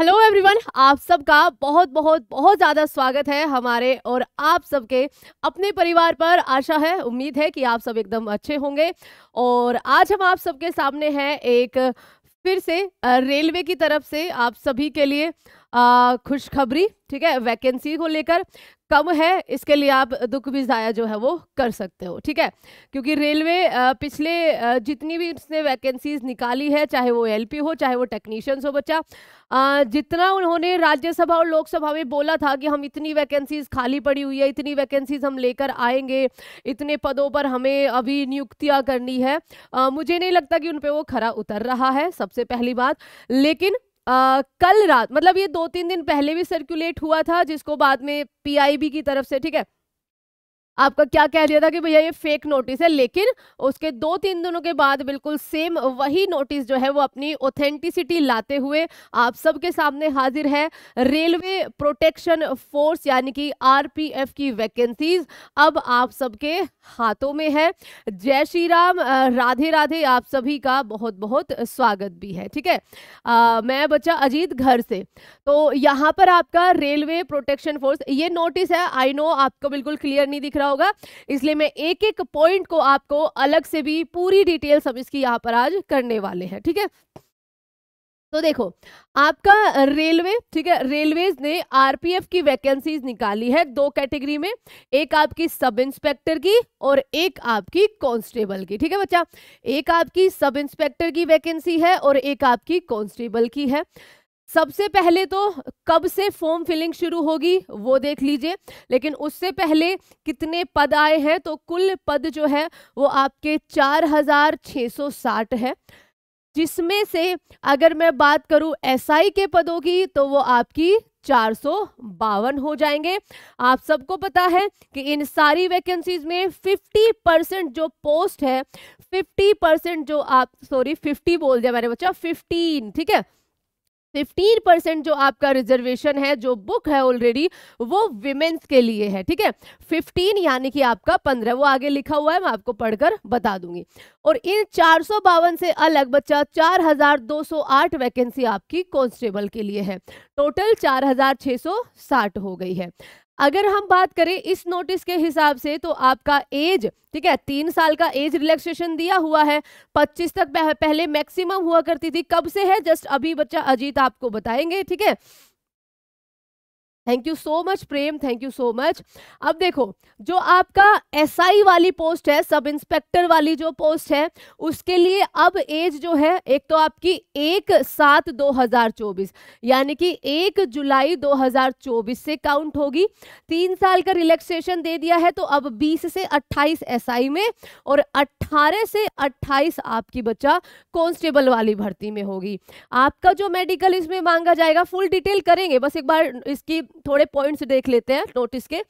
hello everyone आप सबका बहुत बहुत बहुत ज़्यादा स्वागत है हमारे और आप सबके अपने परिवार पर आशा है उम्मीद है कि आप सब एकदम अच्छे होंगे और आज हम आप सबके सामने हैं एक फिर से रेलवे की तरफ से आप सभी के लिए खुशखबरी ठीक है वैकेंसी को लेकर कम है इसके लिए आप दुख भी ज़ाया जो है वो कर सकते हो ठीक है क्योंकि रेलवे पिछले जितनी भी उसने वैकेंसीज निकाली है चाहे वो एलपी हो चाहे वो टेक्नीशियंस हो बच्चा जितना उन्होंने राज्यसभा और लोकसभा में बोला था कि हम इतनी वैकेंसीज खाली पड़ी हुई है इतनी वैकेंसीज हम लेकर आएंगे इतने पदों पर हमें अभी नियुक्तियाँ करनी है मुझे नहीं लगता कि उन पर वो खरा उतर रहा है सबसे पहली बात लेकिन आ, कल रात मतलब ये दो तीन दिन पहले भी सर्कुलेट हुआ था जिसको बाद में पीआईबी की तरफ से ठीक है आपका क्या कह दिया था कि भैया ये फेक नोटिस है लेकिन उसके दो तीन दिनों के बाद बिल्कुल सेम वही नोटिस जो है वो अपनी ऑथेंटिसिटी लाते हुए आप सबके सामने हाजिर है रेलवे प्रोटेक्शन फोर्स यानी कि आरपीएफ की वैकेंसीज अब आप सबके हाथों में है जय श्री राम राधे राधे आप सभी का बहुत बहुत स्वागत भी है ठीक है मैं बच्चा अजीत घर से तो यहाँ पर आपका रेलवे प्रोटेक्शन फोर्स ये नोटिस है आई नो आपको बिल्कुल क्लियर नहीं दिख रहा होगा इसलिए मैं एक एक पॉइंट को आपको अलग से भी पूरी डिटेल्स हम इसकी यहाँ पर आज करने वाले हैं ठीक है तो देखो आपका रेलवे ठीक है रेलवेज ने आरपीएफ की वैकेंसीज निकाली है दो कैटेगरी में एक आपकी सब इंस्पेक्टर की और एक आपकी कांस्टेबल की ठीक है बच्चा एक आपकी सब इंस्पेक्टर की वैकेंसी है और एक आपकी कांस्टेबल की है सबसे पहले तो कब से फॉर्म फिलिंग शुरू होगी वो देख लीजिए लेकिन उससे पहले कितने पद आए हैं तो कुल पद जो है वो आपके 4,660 है जिसमें से अगर मैं बात करूं एसआई के पदों की तो वो आपकी चार हो जाएंगे आप सबको पता है कि इन सारी वैकेंसीज में 50 परसेंट जो पोस्ट है 50 परसेंट जो आप सॉरी 50 बोल दिया मैंने बच्चा 15 ठीक है फिफ्टीन परसेंट जो आपका रिजर्वेशन है जो बुक है ऑलरेडी वो विमेन्स के लिए है ठीक है फिफ्टीन यानी कि आपका पंद्रह वो आगे लिखा हुआ है मैं आपको पढ़कर बता दूंगी और इन चार से अलग बच्चा 4,208 वैकेंसी आपकी कॉन्स्टेबल के लिए है टोटल 4,660 हो गई है अगर हम बात करें इस नोटिस के हिसाब से तो आपका एज ठीक है तीन साल का एज रिलैक्सेशन दिया हुआ है पच्चीस तक पहले मैक्सिमम हुआ करती थी कब से है जस्ट अभी बच्चा अजीत आपको बताएंगे ठीक है thank you so much Prem thank you so much अब देखो जो आपका एसआई वाली पोस्ट है सब इंस्पेक्टर वाली जो पोस्ट है उसके लिए अब एज जो है एक तो आपकी एक सात दो हजार चौबीस यानी कि एक जुलाई दो हजार चौबीस से काउंट होगी तीन साल का रिलैक्सेशन दे दिया है तो अब बीस से अट्ठाईस एसआई में और अट्ठारह से अट्ठाईस आपकी बच्चा कॉन्स्टेबल वाली भर्ती में होगी आपका जो मेडिकल इसमें मांगा जाएगा फुल डिटेल करेंगे बस एक बार इसकी थोड़े पॉइंट्स देख लेते हैं नोटिस के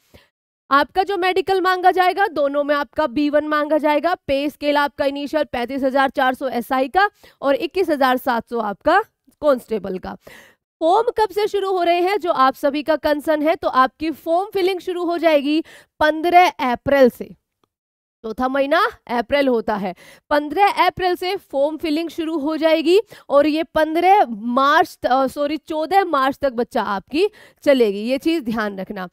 आपका जो मेडिकल मांगा जाएगा दोनों में आपका बी वन मांगा जाएगा पे स्केल आपका इनिशियल पैंतीस हजार चार सौ एस आई का और इक्कीस हजार सात सौ आपका कॉन्स्टेबल का फॉर्म कब से शुरू हो रहे हैं जो आप सभी का कंसर्न है तो आपकी फॉर्म फिलिंग शुरू हो जाएगी पंद्रह अप्रैल से चौथा महीना अप्रैल होता है 15 अप्रैल से फॉर्म फिलिंग शुरू हो जाएगी और ये 15 मार्च सॉरी 14 मार्च तक बच्चा आपकी चलेगी ये चीज़ ध्यान रखना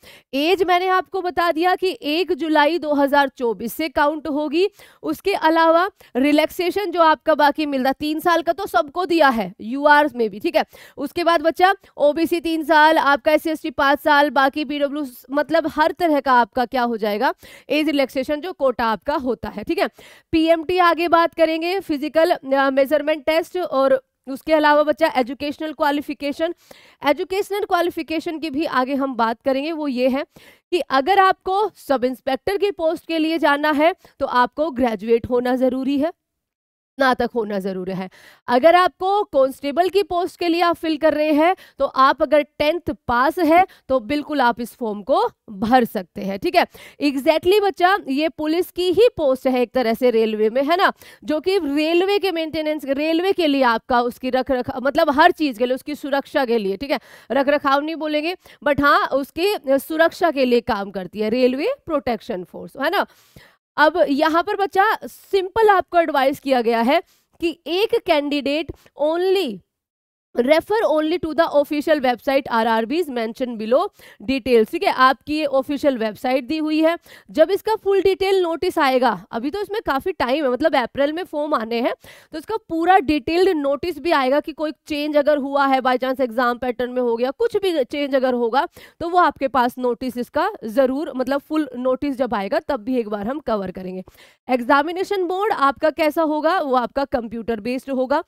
एज मैंने आपको बता दिया कि 1 जुलाई 2024 से काउंट होगी उसके अलावा रिलैक्सेशन जो आपका बाकी मिल रहा तीन साल का तो सबको दिया है यू में भी ठीक है उसके बाद बच्चा ओ बी तीन साल आपका एस सी साल बाकी पी मतलब हर तरह का आपका क्या हो जाएगा एज रिलैक्सेशन जो कोटा आपका होता है ठीक है पीएमटी आगे बात करेंगे फिजिकल मेजरमेंट टेस्ट और उसके अलावा बच्चा एजुकेशनल क्वालिफिकेशन एजुकेशनल क्वालिफिकेशन की भी आगे हम बात करेंगे वो ये है कि अगर आपको सब इंस्पेक्टर की पोस्ट के लिए जाना है तो आपको ग्रेजुएट होना ज़रूरी है स्नातक होना ज़रूरी है अगर आपको कॉन्स्टेबल की पोस्ट के लिए आप फिल कर रहे हैं तो आप अगर टेंथ पास है तो बिल्कुल आप इस फॉर्म को भर सकते हैं ठीक है एग्जैक्टली exactly बच्चा ये पुलिस की ही पोस्ट है एक तरह से रेलवे में है ना जो कि रेलवे के मेंटेनेंस रेलवे के लिए आपका उसकी रख रख मतलब हर चीज़ के लिए उसकी सुरक्षा के लिए ठीक है रख रखाव नहीं बोलेंगे बट हाँ उसकी सुरक्षा के लिए काम करती है रेलवे प्रोटेक्शन फोर्स है ना अब यहाँ पर बच्चा सिंपल आपको एडवाइस किया गया है कि एक candidate only refer only to the official website R R Bs mention below details ठीक है आपकी ये ऑफिशियल वेबसाइट दी हुई है जब इसका फुल डिटेल नोटिस आएगा अभी तो इसमें काफ़ी टाइम है मतलब अप्रैल में फॉर्म आने हैं तो इसका पूरा डिटेल्ड नोटिस भी आएगा कि कोई चेंज अगर हुआ है बाई चांस एग्जाम पैटर्न में हो गया कुछ भी चेंज अगर होगा तो वो आपके पास नोटिस इसका ज़रूर मतलब फुल नोटिस जब आएगा तब भी एक बार हम कवर करेंगे एग्जामिनेशन बोर्ड आपका कैसा होगा वो आपका कंप्यूटर बेस्ड होगा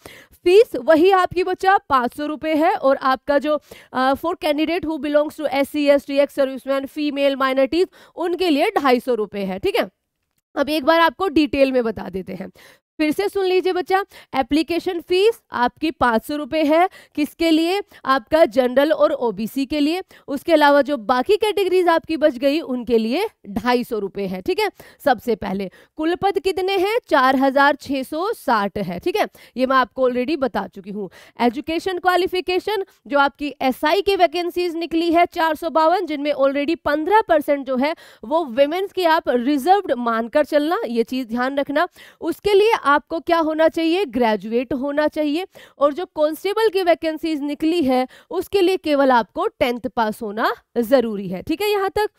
फीस वही आपकी बच्चा पाँच सौ रुपये है और आपका जो for candidate who belongs to S C S T ex servicemen female minorities उनके लिए ढाई सौ रुपये है ठीक है अब एक बार आपको डिटेल में बता देते हैं फिर से सुन लीजिए बच्चा एप्लीकेशन फीस आपकी पाँच सौ रुपये है किसके लिए आपका जनरल और ओबीसी के लिए उसके अलावा जो बाकी कैटेगरीज आपकी बच गई उनके लिए ढाई सौ रुपये है ठीक है सबसे पहले कुल पद कितने हैं चार हजार छः सौ साठ है ठीक है ये मैं आपको ऑलरेडी बता चुकी हूँ एजुकेशन क्वालिफिकेशन जो आपकी एस की वैकेंसीज निकली है चार सौ बावन जिनमें ऑलरेडी पंद्रह परसेंट जो है वो वेमेन्स की आप रिजर्व मानकर चलना ये चीज़ ध्यान रखना उसके लिए आपको क्या होना चाहिए ग्रेजुएट होना चाहिए और जो कॉन्स्टेबल की वैकेंसीज निकली है उसके लिए केवल आपको टेंथ पास होना ज़रूरी है ठीक है यहाँ तक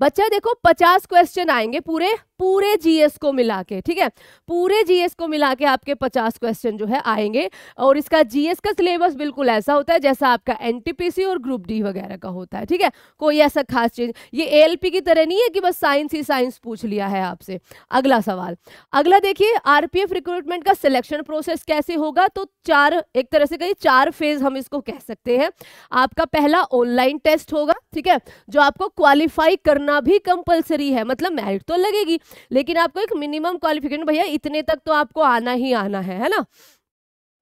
बच्चा देखो पचास क्वेश्चन आएंगे पूरे पूरे जीएस को मिला के ठीक है पूरे जीएस को मिला के आपके पचास क्वेश्चन जो है आएंगे और इसका जीएस का सिलेबस बिल्कुल ऐसा होता है जैसा आपका एनटीपीसी और ग्रुप डी वगैरह का होता है ठीक है कोई ऐसा खास चीज ये एएलपी की तरह नहीं है कि बस साइंस ही साइंस पूछ लिया है आपसे अगला सवाल अगला देखिए आर रिक्रूटमेंट का सिलेक्शन प्रोसेस कैसे होगा तो चार एक तरह से कही चार फेज हम इसको कह सकते हैं आपका पहला ऑनलाइन टेस्ट होगा ठीक है जो आपको क्वालिफाई करना करना भी कंपलसरी है मतलब मेरिट तो लगेगी लेकिन आपको एक मिनिमम क्वालिफिकेशन भैया इतने तक तो आपको आना ही आना है है ना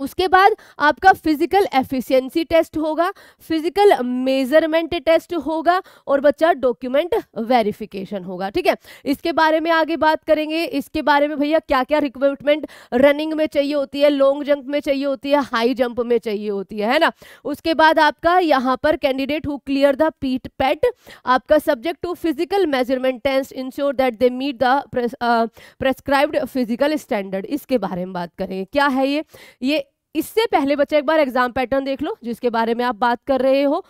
उसके बाद आपका फिजिकल एफिशिएंसी टेस्ट होगा फिजिकल मेजरमेंट टेस्ट होगा और बच्चा डॉक्यूमेंट वेरिफिकेशन होगा ठीक है इसके बारे में आगे बात करेंगे इसके बारे में भैया क्या क्या रिक्वायरमेंट रनिंग में चाहिए होती है लॉन्ग जंप में चाहिए होती है हाई जंप में चाहिए होती है है ना उसके बाद आपका यहाँ पर candidate who clear the PET पैट आपका subject to physical measurement test ensure that they meet the prescribed physical standard इसके बारे में बात करेंगे क्या है ये ये इससे पहले बच्चा एक बार एग्जाम पैटर्न देख लो जिसके बारे में आप बात कर रहे हो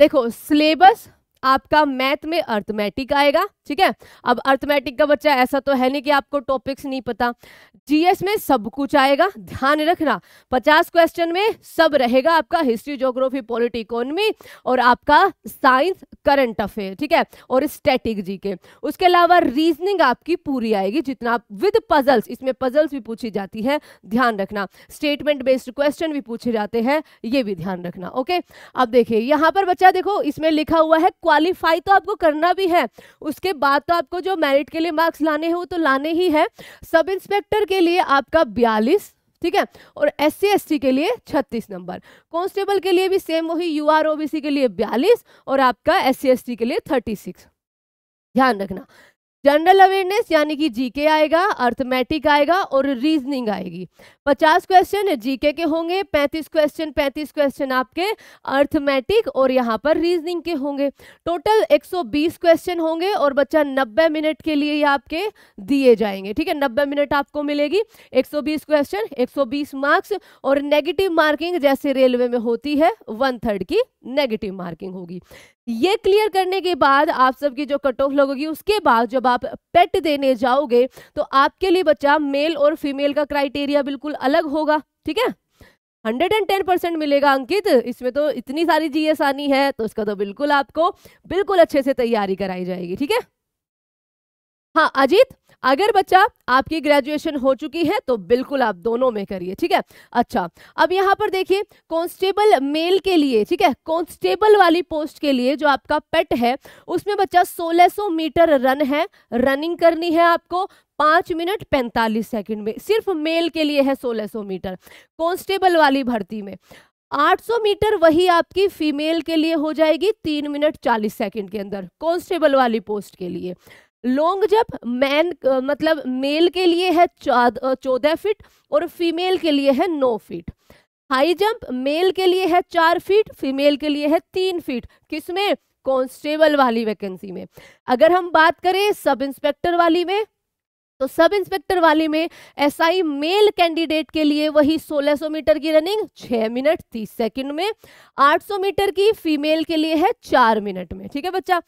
देखो सिलेबस आपका मैथ में अर्थमेटिक आएगा ठीक है अब अर्थमेटिक का बच्चा ऐसा तो है नहीं कि आपको टॉपिक्स नहीं पता जीएस में सब कुछ आएगा ध्यान रखना पचास क्वेश्चन में सब रहेगा आपका हिस्ट्री जोग्राफी पॉलिटी इकोनॉमी और आपका साइंस करंट अफेयर ठीक है और स्टैटिक जी के उसके अलावा रीजनिंग आपकी पूरी आएगी जितना आप विद पजल्स इसमें पजल्स भी पूछी जाती है ध्यान रखना स्टेटमेंट बेस्ड क्वेश्चन भी पूछे जाते हैं ये भी ध्यान रखना ओके अब देखिए यहां पर बच्चा देखो इसमें लिखा हुआ है क्वालिफाई तो आपको करना भी है उसके बात तो आपको जो मेरिट के लिए मार्क्स लाने हो तो लाने ही है सब इंस्पेक्टर के लिए आपका बयालीस ठीक है और एस सी एस टी के लिए छत्तीस नंबर कांस्टेबल के लिए भी सेम वही U R O B C के लिए बयालीस और आपका एस सी के लिए थर्टी सिक्स ध्यान रखना जनरल अवेयरनेस यानी कि जीके आएगा अर्थमेटिक आएगा और रीजनिंग आएगी 50 क्वेश्चन जीके के होंगे 35 क्वेश्चन 35 क्वेश्चन आपके अर्थमेटिक और यहाँ पर रीजनिंग के होंगे टोटल 120 क्वेश्चन होंगे और बच्चा 90 मिनट के लिए ही आपके दिए जाएंगे ठीक है 90 मिनट आपको मिलेगी 120 क्वेश्चन 120 मार्क्स और नेगेटिव मार्किंग जैसे रेलवे में होती है वन थर्ड की नेगेटिव मार्किंग होगी ये क्लियर करने के बाद आप सबकी जो कट ऑफ लगोगी उसके बाद जब आप पेट देने जाओगे तो आपके लिए बच्चा मेल और फीमेल का क्राइटेरिया बिल्कुल अलग होगा ठीक है हंड्रेड एंड टेन परसेंट मिलेगा अंकित इसमें तो इतनी सारी जीएस आनी है तो इसका तो बिल्कुल आपको बिल्कुल अच्छे से तैयारी कराई जाएगी ठीक है हाँ अजीत अगर बच्चा आपकी ग्रेजुएशन हो चुकी है तो बिल्कुल आप दोनों में करिए ठीक है अच्छा अब यहाँ पर देखिए कॉन्स्टेबल मेल के लिए ठीक है कॉन्स्टेबल वाली पोस्ट के लिए जो आपका पेट है उसमें बच्चा 1600 मीटर रन है रनिंग करनी है आपको पांच मिनट पैंतालीस सेकंड में सिर्फ मेल के लिए है 1600 मीटर कॉन्स्टेबल वाली भर्ती में 800 मीटर वही आपकी फीमेल के लिए हो जाएगी तीन मिनट चालीस सेकंड के अंदर कॉन्स्टेबल वाली पोस्ट के लिए लॉन्ग जब मैन मतलब मेल के लिए है चौदह फीट और फीमेल के लिए है नौ फीट हाई जंप मेल के लिए है चार फीट फीमेल के लिए है तीन फीट किसमें कांस्टेबल वाली वैकेंसी में अगर हम बात करें सब इंस्पेक्टर वाली में तो सब इंस्पेक्टर वाले में एसआई मेल कैंडिडेट के लिए वही 1600 मीटर की रनिंग 6 मिनट 30 सेकंड में 800 मीटर की फीमेल के लिए है 4 मिनट में ठीक है बच्चा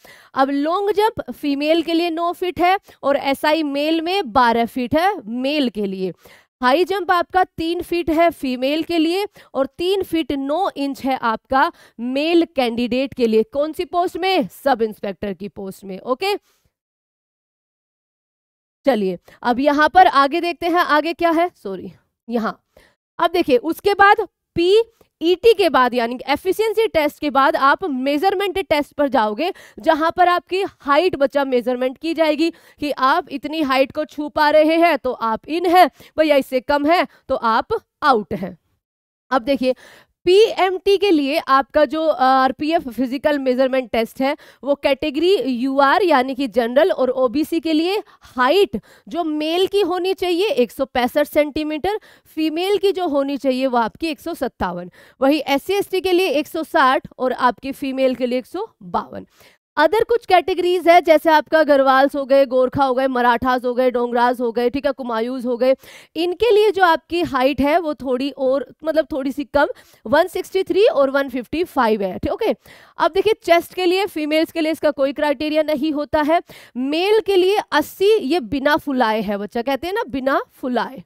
अब लॉन्ग जंप फीमेल के लिए 9 फीट है और एसआई मेल में 12 फीट है मेल के लिए हाई जंप आपका तीन फीट है फीमेल के लिए और तीन फीट नौ इंच है आपका मेल कैंडिडेट के लिए कौन सी पोस्ट में सब इंस्पेक्टर की पोस्ट में ओके चलिए अब यहाँ पर आगे देखते हैं आगे क्या है सॉरी यहाँ अब देखिए उसके बाद पी ईटी e के बाद यानी कि एफिशिएंसी टेस्ट के बाद आप मेजरमेंट टेस्ट पर जाओगे जहां पर आपकी हाइट बच्चा मेजरमेंट की जाएगी कि आप इतनी हाइट को छू पा रहे हैं तो आप इन हैं भैया इससे कम है तो आप आउट हैं अब देखिए पीएमटी के लिए आपका जो आरपीएफ फिजिकल मेजरमेंट टेस्ट है वो कैटेगरी यूआर यानी कि जनरल और ओबीसी के लिए हाइट जो मेल की होनी चाहिए एक सेंटीमीटर फीमेल की जो होनी चाहिए वो आपकी एक वही एस सी के लिए 160 और आपकी फीमेल के लिए एक अदर कुछ कैटेगरीज है जैसे आपका गरवाल्स हो गए गोरखा हो गए मराठास हो गए डोंगराज हो गए ठीक है कुमायूज हो गए इनके लिए जो आपकी हाइट है वो थोड़ी और मतलब थोड़ी सी कम 163 और 155 है ठीक ओके अब देखिए चेस्ट के लिए फीमेल्स के लिए इसका कोई क्राइटेरिया नहीं होता है मेल के लिए 80 ये बिना फुलाए है बच्चा कहते हैं ना बिना फुलाए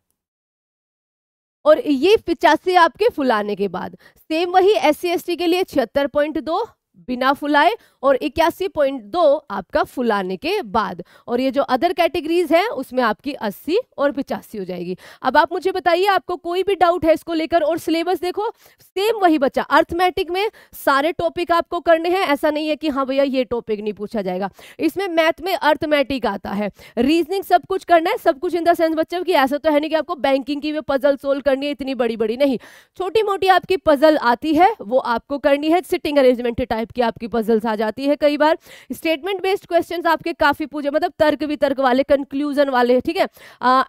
और ये पिचासी आपके फुलाने के बाद सेम वही एस सी के लिए छिहत्तर पॉइंट दो बिना फुलाए और इक्यासी पॉइंट दो आपका फुलाने के बाद और ये जो अदर कैटेगरीज है उसमें आपकी अस्सी और पिचासी हो जाएगी अब आप मुझे बताइए आपको कोई भी डाउट है इसको लेकर और सिलेबस देखो सेम वही बच्चा अर्थमेटिक में सारे टॉपिक आपको करने हैं ऐसा नहीं है कि हाँ भैया ये टॉपिक नहीं पूछा जाएगा इसमें मैथ में अर्थमेटिक आता है रीजनिंग सब कुछ करना है सब कुछ इन द सेंस बच्चों की ऐसा तो है नहीं कि आपको बैंकिंग की पजल सोल्व करनी है इतनी बड़ी बड़ी नहीं छोटी मोटी आपकी पजल आती है वो आपको करनी है सिटिंग अरेंजमेंट टाइप टाइप की आपकी पजल्स आ जाती है कई बार स्टेटमेंट बेस्ड क्वेश्चन आपके काफ़ी पूछे मतलब तर्क वितर्क वाले कंक्लूजन वाले ठीक है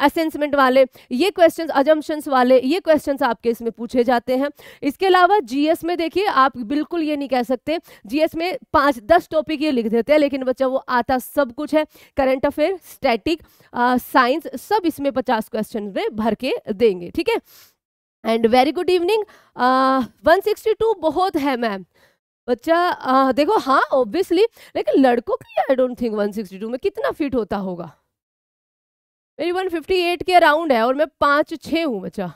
असेंसमेंट वाले ये क्वेश्चन अजम्पन्स वाले ये क्वेश्चन आपके इसमें पूछे जाते हैं इसके अलावा जीएस में देखिए आप बिल्कुल ये नहीं कह सकते जीएस में पांच दस टॉपिक ये लिख देते हैं लेकिन बच्चा वो आता सब कुछ है करंट अफेयर स्टैटिक साइंस सब इसमें पचास क्वेश्चन में भर के देंगे ठीक है एंड वेरी गुड इवनिंग 162 बहुत है मैम बच्चा आ, देखो हाँ ऑब्वियसली लेकिन लड़कों के लिए आई डोंट थिंक 162 में कितना फिट होता होगा मेरी 158 के अराउंड है और मैं पाँच छः हूँ बच्चा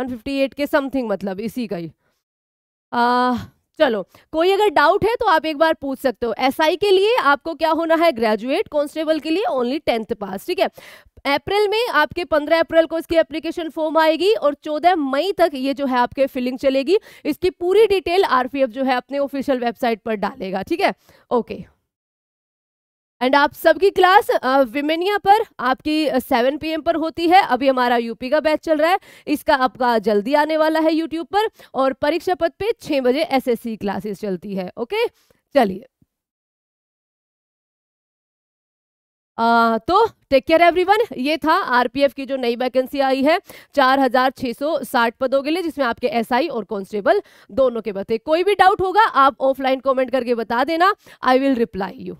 158 के समथिंग मतलब इसी का ही आ, चलो कोई अगर डाउट है तो आप एक बार पूछ सकते हो एसआई SI के लिए आपको क्या होना है ग्रेजुएट कॉन्स्टेबल के लिए ओनली टेंथ पास ठीक है अप्रैल में आपके 15 अप्रैल को इसकी एप्लीकेशन फॉर्म आएगी और 14 मई तक ये जो है आपके फिलिंग चलेगी इसकी पूरी डिटेल आरपीएफ जो है अपने ऑफिशियल वेबसाइट पर डालेगा ठीक है ओके एंड आप सबकी क्लास विमेनिया पर आपकी सेवन पी पर होती है अभी हमारा यूपी का बैच चल रहा है इसका आपका जल्दी आने वाला है यूट्यूब पर और परीक्षा पद पे छः बजे एसएससी क्लासेस चलती है ओके चलिए आ, तो टेक केयर एवरीवन ये था आरपीएफ की जो नई वैकेंसी आई है चार हजार छह सौ साठ पदों के लिए जिसमें आपके एसआई और कांस्टेबल दोनों के बते कोई भी डाउट होगा आप ऑफलाइन कमेंट करके बता देना आई विल रिप्लाई यू